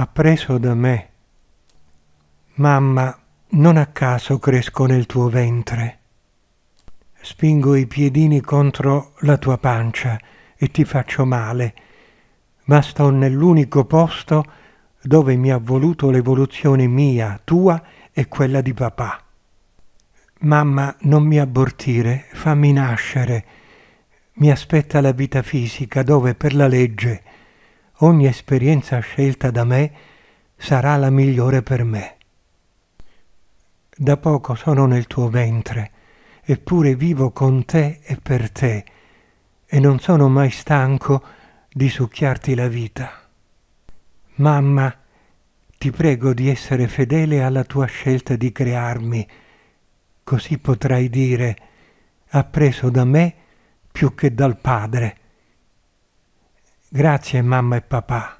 appreso da me. Mamma, non a caso cresco nel tuo ventre. Spingo i piedini contro la tua pancia e ti faccio male, ma sto nell'unico posto dove mi ha voluto l'evoluzione mia, tua e quella di papà. Mamma, non mi abortire, fammi nascere. Mi aspetta la vita fisica dove per la legge ogni esperienza scelta da me sarà la migliore per me. Da poco sono nel tuo ventre, eppure vivo con te e per te, e non sono mai stanco di succhiarti la vita. Mamma, ti prego di essere fedele alla tua scelta di crearmi, così potrai dire, ha preso da me più che dal Padre. Grazie mamma e papà.